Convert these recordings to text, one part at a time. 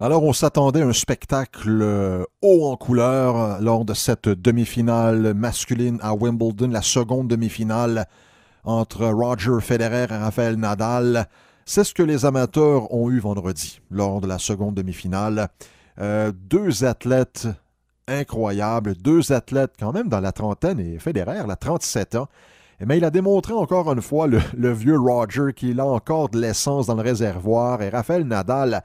Alors, on s'attendait à un spectacle euh, haut en couleur euh, lors de cette demi-finale masculine à Wimbledon, la seconde demi-finale entre Roger Federer et Rafael Nadal. C'est ce que les amateurs ont eu vendredi lors de la seconde demi-finale. Euh, deux athlètes incroyables, deux athlètes quand même dans la trentaine et Federer, la 37 ans. Mais eh il a démontré encore une fois le, vieux Roger qu'il a encore de l'essence dans le réservoir et Rafael Nadal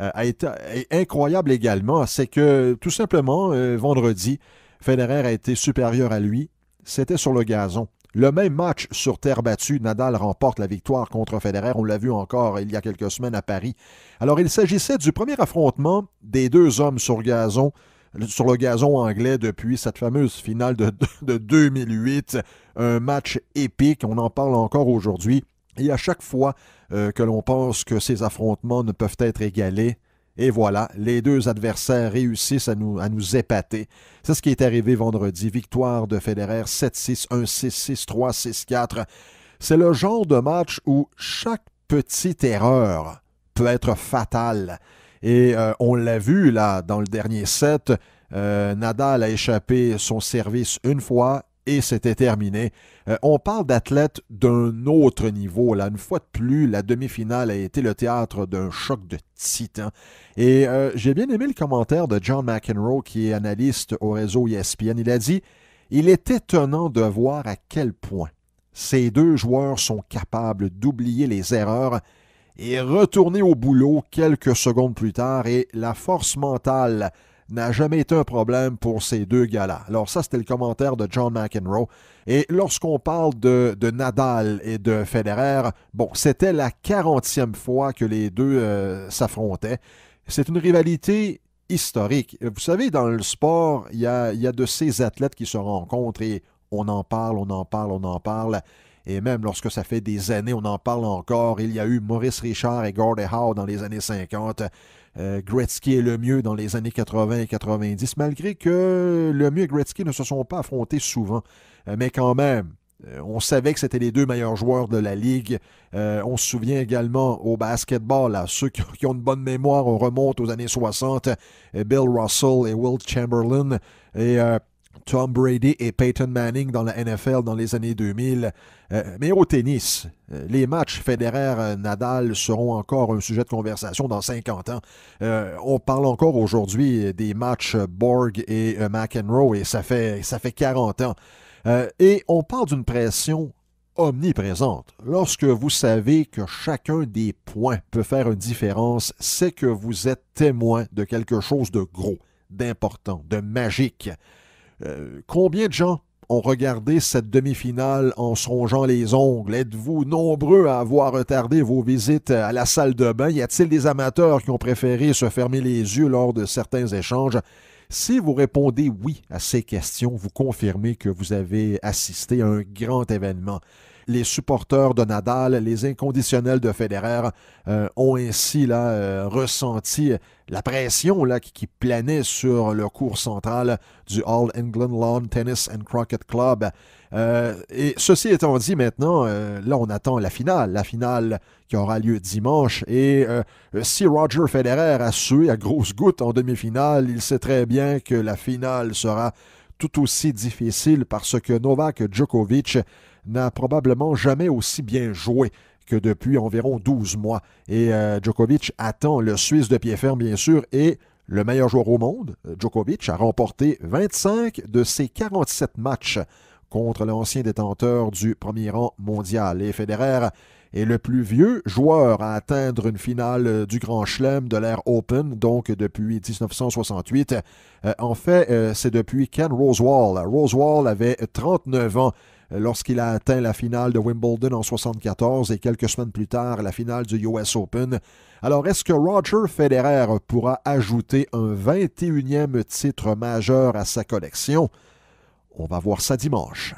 euh, a été incroyable également, c'est que tout simplement, euh, vendredi, Federer a été supérieur à lui. C'était sur le gazon. Le même match sur terre battue, Nadal remporte la victoire contre Federer. On l'a vu encore il y a quelques semaines à Paris. Alors, il s'agissait du premier affrontement des deux hommes sur gazon, sur le gazon anglais depuis cette fameuse finale de 2008. Un match épique. On en parle encore aujourd'hui. Et à chaque fois euh, que l'on pense que ces affrontements ne peuvent être égalés, et voilà, les deux adversaires réussissent à nous, à nous épater. C'est ce qui est arrivé vendredi. Victoire de Federer 7-6, 1-6, 6-3, 6-4. C'est le genre de match où chaque petite erreur peut être fatale. Et euh, on l'a vu là dans le dernier set, euh, Nadal a échappé son service une fois et c'était terminé. Euh, on parle d'athlètes d'un autre niveau. Là, une fois de plus, la demi-finale a été le théâtre d'un choc de titan. Et euh, j'ai bien aimé le commentaire de John McEnroe, qui est analyste au réseau ESPN. Il a dit Il est étonnant de voir à quel point ces deux joueurs sont capables d'oublier les erreurs et retourner au boulot quelques secondes plus tard et la force mentale n'a jamais été un problème pour ces deux gars-là. Alors ça, c'était le commentaire de John McEnroe. Et lorsqu'on parle de, Nadal et de Federer, bon, c'était la 40e fois que les deux euh, s'affrontaient. C'est une rivalité historique. Vous savez, dans le sport, il y a de ces athlètes qui se rencontrent et on en parle, on en parle, on en parle. Et même lorsque ça fait des années, on en parle encore, il y a eu Maurice Richard et Gordie Howe dans les années 50. Euh, Gretzky et Lemieux dans les années 80 et 90, malgré que Lemieux et Gretzky ne se sont pas affrontés souvent. Euh, mais quand même, euh, on savait que c'était les deux meilleurs joueurs de la Ligue. Euh, on se souvient également au basketball, là, ceux qui, ont une bonne mémoire, on remonte aux années 60, Bill Russell et Will Chamberlain. Et Tom Brady et Peyton Manning dans la NFL dans les années 2000. Euh, mais au tennis, euh, les matchs fédéraires euh, nadal seront encore un sujet de conversation dans 50 ans. on parle encore aujourd'hui des matchs Borg et McEnroe et ça fait, ça fait 40 ans. et on parle d'une pression omniprésente. Lorsque vous savez que chacun des points peut faire une différence, c'est que vous êtes témoin de quelque chose de gros, d'important, de magique. Euh, combien de gens ont regardé cette demi-finale en songeant les ongles? Êtes-vous nombreux à avoir retardé vos visites à la salle de bain? Y a-t-il des amateurs qui ont préféré se fermer les yeux lors de certains échanges? Si vous répondez oui à ces questions, vous confirmez que vous avez assisté à un grand événement les supporters de Nadal, les inconditionnels de Federer euh, ont ainsi là, euh, ressenti la pression là, qui, planait sur le cours central du All England Lawn Tennis and Croquet Club. Euh, et ceci étant dit, maintenant, là, on attend la finale, la finale qui aura lieu dimanche. Et si Roger Federer a sué à grosse gouttes en demi-finale, il sait très bien que la finale sera tout aussi difficile parce que Novak Djokovic n'a probablement jamais aussi bien joué que depuis environ 12 mois. Et euh, Djokovic attend le Suisse de pied ferme, bien sûr, et le meilleur joueur au monde, Djokovic, a remporté 25 de ses 47 matchs contre l'ancien détenteur du premier rang mondial. Et Federer est le plus vieux joueur à atteindre une finale euh, du Grand Chelem de l'ère Open, donc depuis 1968. Euh, en fait, c'est depuis Ken Rosewall. Rosewall avait 39 ans euh, lorsqu'il a atteint la finale de Wimbledon en 1974 et quelques semaines plus tard la finale du US Open. Alors, est-ce que Roger Federer pourra ajouter un 21e titre majeur à sa collection? On va voir ça dimanche.